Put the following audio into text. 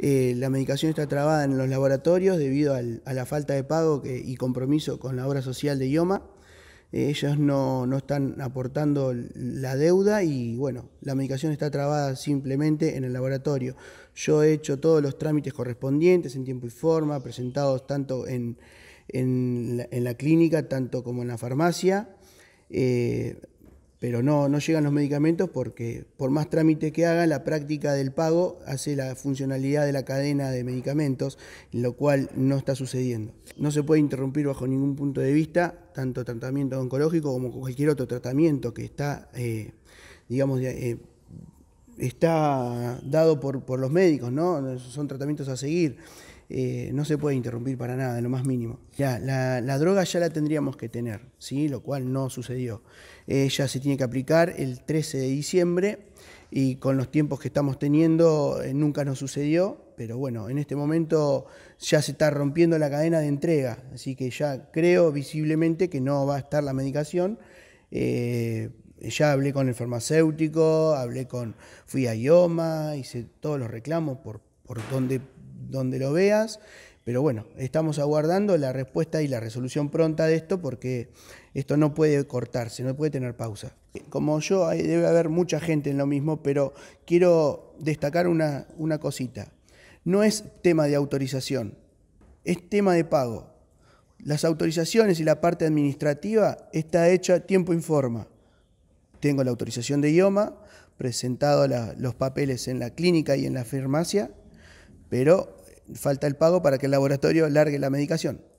Eh, la medicación está trabada en los laboratorios debido a la falta de pago y compromiso con la obra social de IOMA. Eh, ellos no, están aportando la deuda y bueno, la medicación está trabada simplemente en el laboratorio. Yo he hecho todos los trámites correspondientes en tiempo y forma, presentados tanto en, la, clínica, tanto como en la farmacia. Eh, pero no, no llegan los medicamentos porque por más trámite que hagan, la práctica del pago hace la funcionalidad de la cadena de medicamentos, lo cual no está sucediendo. No se puede interrumpir bajo ningún punto de vista, tanto tratamiento oncológico como cualquier otro tratamiento que está, eh, digamos, eh, está dado por, los médicos, ¿no? Son tratamientos a seguir. Eh, no se puede interrumpir para nada, en lo más mínimo. Ya, la, droga ya la tendríamos que tener, ¿sí? lo cual no sucedió. Ella se tiene que aplicar el 13 de diciembre y con los tiempos que estamos teniendo eh, nunca nos sucedió, pero bueno, en este momento ya se está rompiendo la cadena de entrega, así que ya creo visiblemente que no va a estar la medicación. Eh, ya hablé con el farmacéutico, hablé con, fui a IOMA, hice todos los reclamos por, donde, donde lo veas. Pero bueno, estamos aguardando la respuesta y la resolución pronta de esto porque esto no puede cortarse, no puede tener pausa. Como yo, debe haber mucha gente en lo mismo, pero quiero destacar una, cosita. No es tema de autorización, es tema de pago. Las autorizaciones y la parte administrativa está hecha tiempo informa. forma tengo la autorización de IOMA, presentado los papeles en la clínica y en la farmacia, pero falta el pago para que el laboratorio largue la medicación.